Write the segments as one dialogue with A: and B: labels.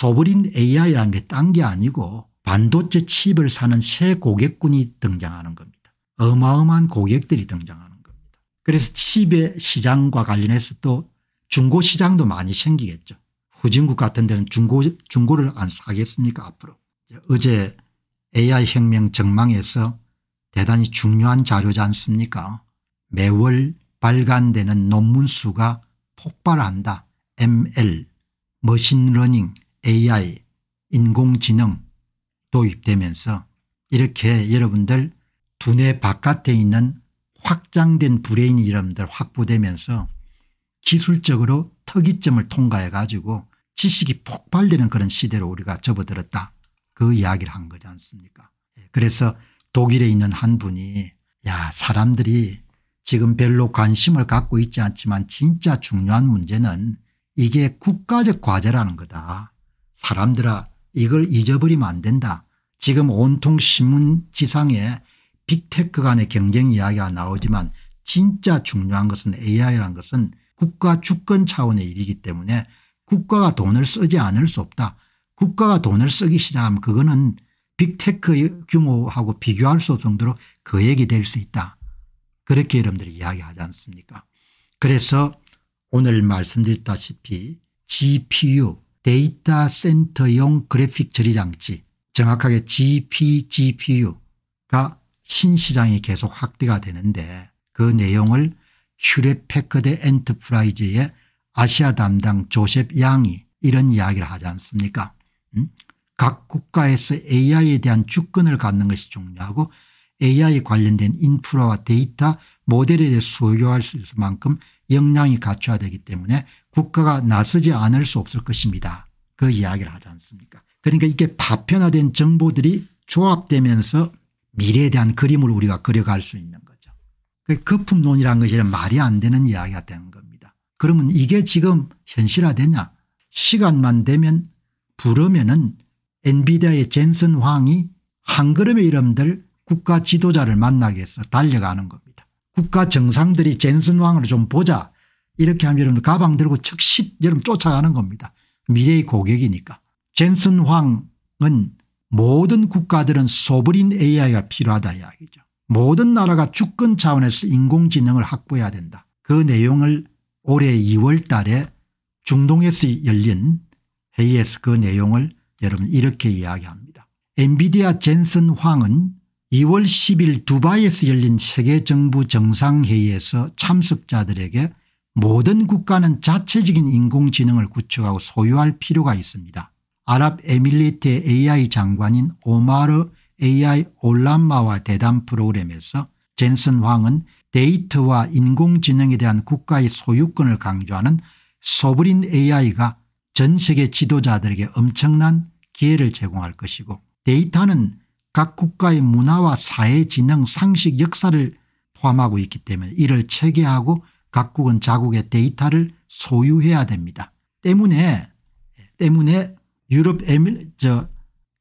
A: 소브린 AI라는 게 딴게 게 아니고 반도체 칩을 사는 새 고객군이 등장하는 겁니다. 어마어마한 고객들이 등장하는 겁니다. 그래서 칩의 시장과 관련해서 또 중고 시장도 많이 생기겠죠. 후진국 같은 데는 중고, 중고를 안 사겠습니까 앞으로. 어제 AI 혁명 전망에서 대단히 중요한 자료지 않습니까 매월 발간되는 논문 수가 폭발한다. ML 머신러닝 AI 인공지능 도입되면서 이렇게 여러분들 두뇌 바깥에 있는 확장된 브레인이 름들 확보되면서 기술적으로 특이점을 통과해 가지고 지식이 폭발되는 그런 시대로 우리가 접어들었다 그 이야기를 한 거지 않습니까 예, 그래서 독일에 있는 한 분이 야 사람들이 지금 별로 관심을 갖고 있지 않지만 진짜 중요한 문제는 이게 국가적 과제라는 거다 사람들아 이걸 잊어버리면 안 된다. 지금 온통 신문 지상에 빅테크 간의 경쟁 이야기가 나오지만 진짜 중요한 것은 AI란 것은 국가 주권 차원의 일이기 때문에 국가가 돈을 쓰지 않을 수 없다. 국가가 돈을 쓰기 시작하면 그거는 빅테크 규모하고 비교할 수 없을 정도로 거액이 그 될수 있다. 그렇게 여러분들이 이야기하지 않습니까 그래서 오늘 말씀드렸다시피 GPU 데이터 센터용 그래픽 처리 장치 정확하게 GPGPU가 신시장이 계속 확대가 되는데 그 내용을 휴레패커드 엔터프라이즈의 아시아 담당 조셉 양이 이런 이야기를 하지 않습니까 음? 각 국가에서 AI에 대한 주권을 갖는 것이 중요하고 AI 관련된 인프라와 데이터 모델에 대해 소유할 수 있을 만큼 역량이 갖춰야 되기 때문에 국가가 나서지 않을 수 없을 것입니다. 그 이야기를 하지 않습니까 그러니까 이게 파편화된 정보들이 조합되면서 미래에 대한 그림을 우리가 그려갈 수 있는 거죠. 그 거품론이라는 것이 말이 안 되는 이야기가 되는 겁니다. 그러면 이게 지금 현실화되냐 시간만 되면 부르면은 엔비디아의 젠슨 황이 한 걸음의 이름들 국가 지도자를 만나기 위해서 달려가는 겁니다. 국가 정상들이 젠슨 왕을 좀 보자 이렇게 하면 여러분 가방 들고 즉시 여러분 쫓아가는 겁니다. 미래의 고객이니까. 젠슨 황은 모든 국가들은 소브린 AI가 필요하다 이야기죠. 모든 나라가 주권 차원에서 인공지능을 확보해야 된다. 그 내용을 올해 2월 달에 중동에서 열린 회의에서 그 내용을 여러분 이렇게 이야기합니다. 엔비디아 젠슨 황은 2월 10일 두바이에서 열린 세계정부 정상회의에서 참석자들에게 모든 국가는 자체적인 인공지능을 구축하고 소유할 필요가 있습니다. 아랍에밀리트의 AI 장관인 오마르 AI 올람마와 대담 프로그램에서 젠슨 황은 데이터와 인공지능에 대한 국가의 소유권을 강조하는 소브린 AI가 전 세계 지도자들에게 엄청난 기회를 제공할 것이고 데이터는 각 국가의 문화와 사회 지능 상식 역사를 포함하고 있기 때문에 이를 체계하고 각국은 자국의 데이터를 소유해야 됩니다. 때문에 때문에 유럽 에밀, 저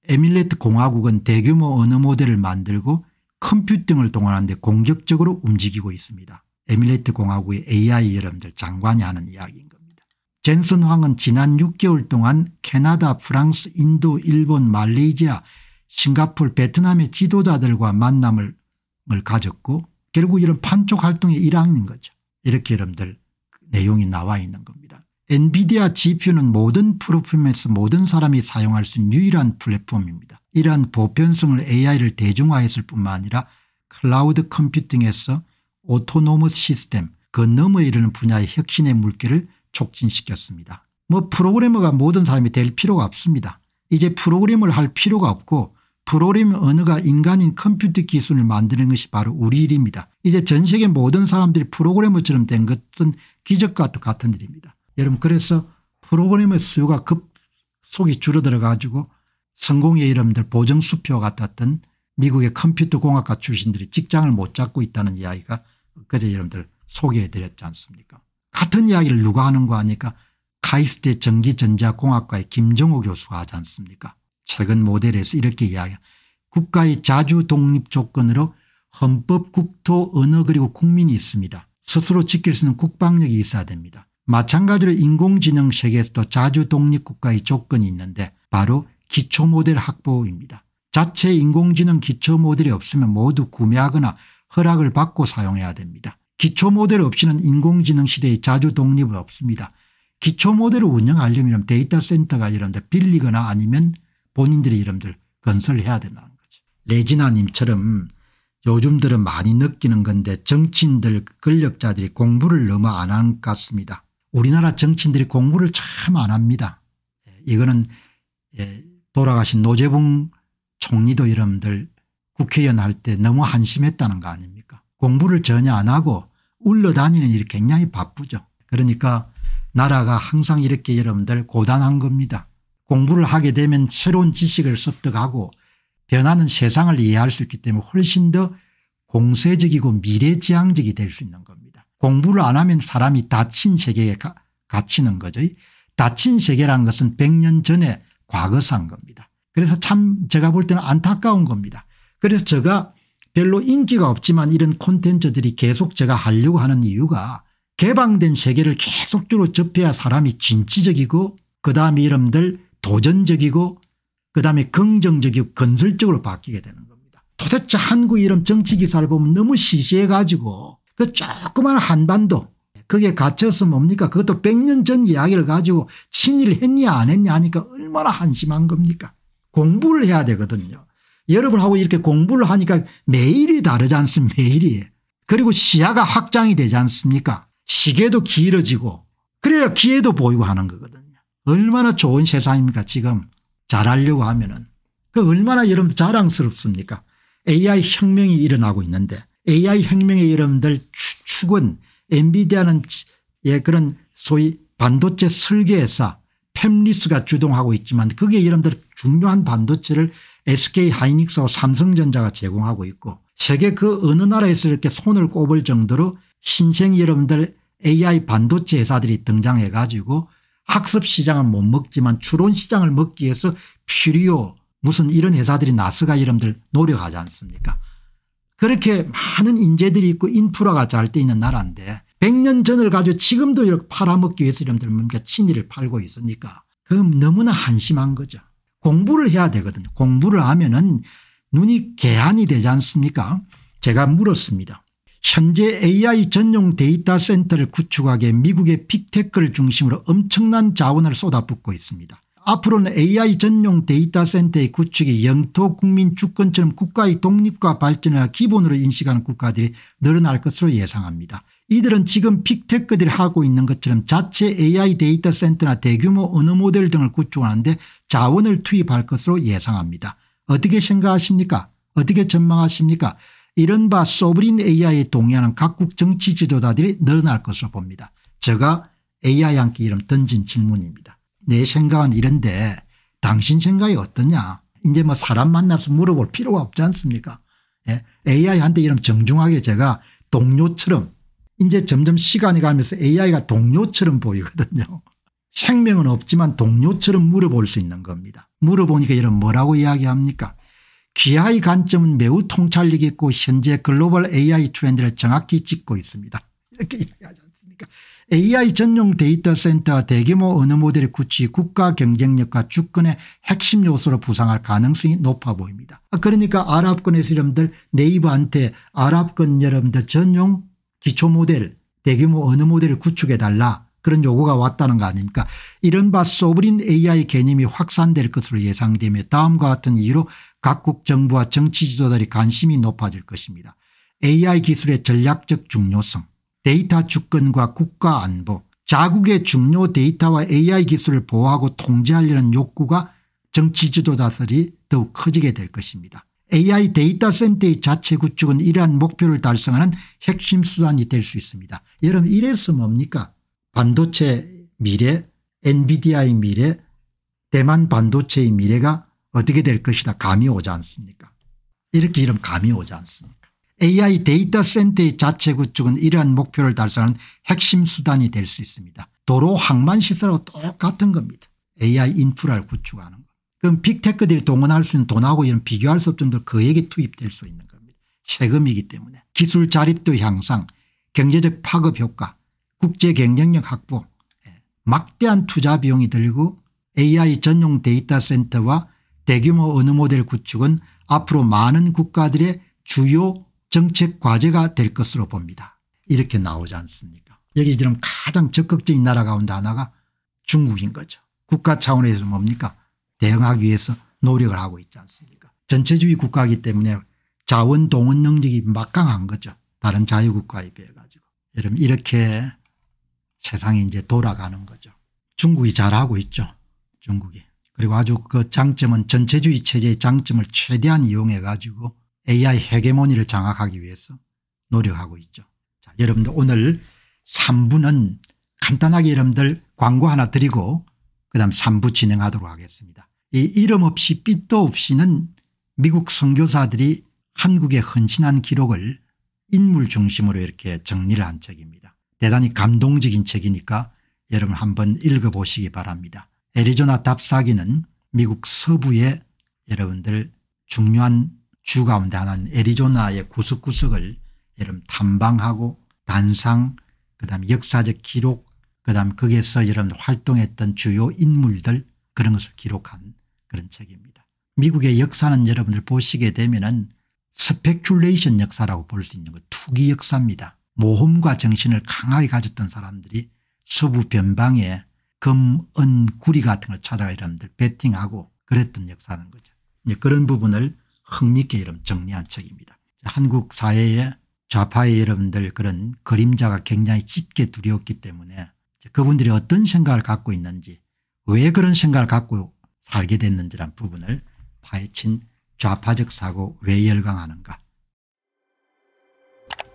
A: 에밀레트 공화국은 대규모 언어 모델을 만들고 컴퓨팅을 동원하는데 공격적으로 움직이고 있습니다. 에밀레트 공화국의 AI 여러분들 장관이 하는 이야기인 겁니다. 젠슨 황은 지난 6개월 동안 캐나다 프랑스 인도 일본 말레이시아 싱가폴 베트남의 지도자들과 만남을 가졌고 결국 이런 판촉 활동의 일환인 거죠. 이렇게 여러분들 내용이 나와 있는 겁니다. 엔비디아 GPU는 모든 프로그램에서 모든 사람이 사용할 수 있는 유일한 플랫폼입니다. 이러한 보편성을 AI를 대중화했을 뿐만 아니라 클라우드 컴퓨팅에서 오토노머 시스템 그 너머 이르는 분야의 혁신의 물결을 촉진시켰습니다. 뭐 프로그래머가 모든 사람이 될 필요가 없습니다. 이제 프로그램을 할 필요가 없고 프로그램 언어가 인간인 컴퓨터 기술을 만드는 것이 바로 우리 일입니다. 이제 전 세계 모든 사람들이 프로그래머처럼 된 것은 기적과 같은 일입니다. 여러분 그래서 프로그램의 수요가 급속히 줄어들어 가지고 성공의 이름들 보정수표와 같았던 미국의 컴퓨터 공학과 출신들이 직장을 못 잡고 있다는 이야기가 그제 여러분들 소개해 드렸지 않습니까 같은 이야기를 누가 하는 거 아니까 카이스트 전기전자공학과의 김정호 교수가 하지 않습니까 최근 모델에서 이렇게 이야기 합니다 국가의 자주 독립 조건으로 헌법 국토 언어 그리고 국민이 있습니다. 스스로 지킬 수 있는 국방력이 있어야 됩니다. 마찬가지로 인공지능 세계에서도 자주 독립국가의 조건이 있는데 바로 기초 모델 확보입니다. 자체 인공지능 기초 모델이 없으면 모두 구매하거나 허락을 받고 사용해야 됩니다. 기초 모델 없이는 인공지능 시대의 자주 독립은 없습니다. 기초 모델을 운영하려면 데이터 센터가 이런 데 빌리거나 아니면 본인들의 이름들 건설해야 된다는 거죠. 레지나님처럼 요즘 들은 많이 느끼는 건데 정치인들 권력자들이 공부를 너무 안 한 것 같습니다. 우리나라 정치인들이 공부를 참 안 합니다. 예, 이거는 예, 돌아가신 노재봉 총리도 여러들 국회의원 할 때 너무 한심했다는 거 아닙니까 공부를 전혀 안 하고 울러다니는 일이 굉장히 바쁘죠. 그러니까 나라가 항상 이렇게 여러분들 고단한 겁니다. 공부를 하게 되면 새로운 지식을 습득하고 변하는 세상을 이해할 수 있기 때문에 훨씬 더 공세적이고 미래지향적이 될 수 있는 겁니다. 공부를 안 하면 사람이 닫힌 세계에 가, 갇히는 거죠. 닫힌 세계란 것은 100년 전에 과거사인 겁니다. 그래서 참 제가 볼 때는 안타까운 겁니다. 그래서 제가 별로 인기가 없지만 이런 콘텐츠들이 계속 제가 하려고 하는 이유가 개방된 세계를 계속적으로 접해야 사람이 진취적이고 그다음에 이름들 도전적이고 그다음에 긍정적이고 건설적으로 바뀌게 되는 겁니다. 도대체 한국 이런 정치 기사를 보면 너무 시시해 가지고 그 조그만 한반도 그게 갇혀서 뭡니까 그것도 100년 전 이야기를 가지고 친일 했냐 안 했냐 하니까 얼마나 한심한 겁니까 공부를 해야 되거든요. 여러분하고 이렇게 공부를 하니까 매일이 다르지 않습니까 매일이. 그리고 시야가 확장이 되지 않습니까 시계도 길어지고 그래야 기회도 보이고 하는 거거든 얼마나 좋은 세상입니까 지금 잘하려고 하면은 그 얼마나 여러분들 자랑스럽습니까 AI 혁명이 일어나고 있는데 AI 혁명의 여러분들 축은 엔비디아는 예 그런 소위 반도체 설계회사 팹리스가 주동하고 있지만 그게 여러분들 중요한 반도체를 SK 하이닉스와 삼성전자가 제공하고 있고 세계 그 어느 나라에서 이렇게 손을 꼽을 정도로 신생 여러분들 AI 반도체 회사들이 등장해 가지고 학습 시장은 못 먹지만 추론 시장을 먹기 위해서 필요 무슨 이런 회사들이 나스가 이름들 노력하지 않습니까 그렇게 많은 인재들이 있고 인프라가 잘 돼 있는 나라인데 100년 전을 가지고 지금도 이렇게 팔아먹기 위해서 이름들 뭔가 친일을 팔고 있으니까 그럼 너무나 한심한 거죠. 공부를 해야 되거든요. 공부를 하면 은 눈이 개안이 되지 않습니까 제가 물었습니다. 현재 AI 전용 데이터 센터를 구축하기에 미국의 빅테크를 중심으로 엄청난 자원을 쏟아붓고 있습니다. 앞으로는 AI 전용 데이터 센터의 구축이 영토 국민 주권처럼 국가의 독립과 발전을 기본으로 인식하는 국가들이 늘어날 것으로 예상합니다. 이들은 지금 빅테크들이 하고 있는 것처럼 자체 AI 데이터 센터나 대규모 언어 모델 등을 구축하는데 자원을 투입할 것으로 예상합니다. 어떻게 생각하십니까? 어떻게 전망하십니까? 이른바 소브린 AI에 동의하는 각국 정치 지도자들이 늘어날 것으로 봅니다. 제가 AI한테 이름 던진 질문입니다. 내 생각은 이런데 당신 생각이 어떠냐 이제 뭐 사람 만나서 물어볼 필요가 없지 않습니까 예? AI한테 이름 정중하게 제가 동료처럼 이제 점점 시간이 가면서 AI가 동료처럼 보이거든요. 생명은 없지만 동료처럼 물어볼 수 있는 겁니다. 물어보니까 이런 뭐라고 이야기합니까 귀하의 관점은 매우 통찰력 있고 현재 글로벌 AI 트렌드를 정확히 짚고 있습니다. 이렇게 이야기하지 않습니까 AI 전용 데이터 센터 대규모 언어 모델의 구치 국가 경쟁력과 주권의 핵심 요소로 부상할 가능성이 높아 보입니다. 그러니까 아랍권에서 여러분들 네이버한테 아랍권 여러분들 전용 기초 모델 대규모 언어 모델을 구축해달라 그런 요구가 왔다는 거 아닙니까 이른바 소브린 AI 개념이 확산될 것으로 예상되며 다음과 같은 이유로 각국 정부와 정치 지도자들이 관심이 높아질 것입니다. AI 기술의 전략적 중요성 데이터 주권과 국가 안보 자국의 중요 데이터와 AI 기술을 보호하고 통제하려는 욕구가 정치 지도자들이 더욱 커지게 될 것입니다. AI 데이터 센터의 자체 구축은 이러한 목표를 달성하는 핵심 수단이 될 수 있습니다. 여러분 이래서 뭡니까 반도체 미래 엔비디아의 미래 대만 반도체의 미래가 어떻게 될 것이다 감이 오지 않습니까 이렇게 이름 감이 오지 않습니까 AI 데이터 센터의 자체 구축은 이러한 목표를 달성하는 핵심 수단이 될 수 있습니다. 도로 항만시설하고 똑같은 겁니다. AI 인프라를 구축하는 것. 그럼 빅테크들이 동원할 수 있는 돈하고 이런 비교할 수 없을 정도로 거액이 투입될 수 있는 겁니다. 세금이기 때문에. 기술 자립도 향상, 경제적 파급 효과, 국제 경쟁력 확보 예, 막대한 투자 비용이 들고 AI 전용 데이터 센터와 대규모 언어 모델 구축은 앞으로 많은 국가들의 주요 정책 과제가 될 것으로 봅니다. 이렇게 나오지 않습니까 여기 지금 가장 적극적인 나라 가운데 하나가 중국인 거죠. 국가 차원에서 뭡니까 대응하기 위해서 노력을 하고 있지 않습니까 전체주의 국가이기 때문에 자원 동원 능력이 막강한 거죠. 다른 자유국가에 비해 가지고. 여러분 이렇게 세상에 이제 돌아가는 거죠. 중국이 잘하고 있죠. 중국이. 그리고 아주 그 장점은 전체주의 체제의 장점을 최대한 이용해 가지고 AI 헤게모니를 장악하기 위해서 노력하고 있죠. 자, 여러분들 오늘 3부는 간단하게 여러분들 광고 하나 드리고 그다음 3부 진행하도록 하겠습니다. 이 이름 없이 빛도 없이는 미국 선교사들이 한국에 헌신한 기록을 인물 중심으로 이렇게 정리를 한 책입니다. 대단히 감동적인 책이니까 여러분 한번 읽어보시기 바랍니다. 애리조나 답사기는 미국 서부의 여러분들 중요한 주 가운데 하나인 애리조나의 구석구석을 여러분 탐방하고 단상 그다음 역사적 기록 그다음 거기에서 여러분 활동했던 주요 인물들 그런 것을 기록한 그런 책입니다. 미국의 역사는 여러분들 보시게 되면 은 스페큘레이션 역사라고 볼 수 있는 거 그 투기 역사입니다. 모험과 정신을 강하게 가졌던 사람들이 서부 변방에 금, 은, 구리 같은 걸 찾아가 이러들 베팅하고 그랬던 역사는 거죠. 이제 그런 부분을 흥미있게 이름 정리한 책입니다. 한국 사회의 좌파의 여러분들 그런 그림자가 굉장히 짙게 두려웠기 때문에 그분들이 어떤 생각을 갖고 있는지 왜 그런 생각을 갖고 살게 됐는지란 부분을 파헤친 좌파적 사고 왜 열광하는가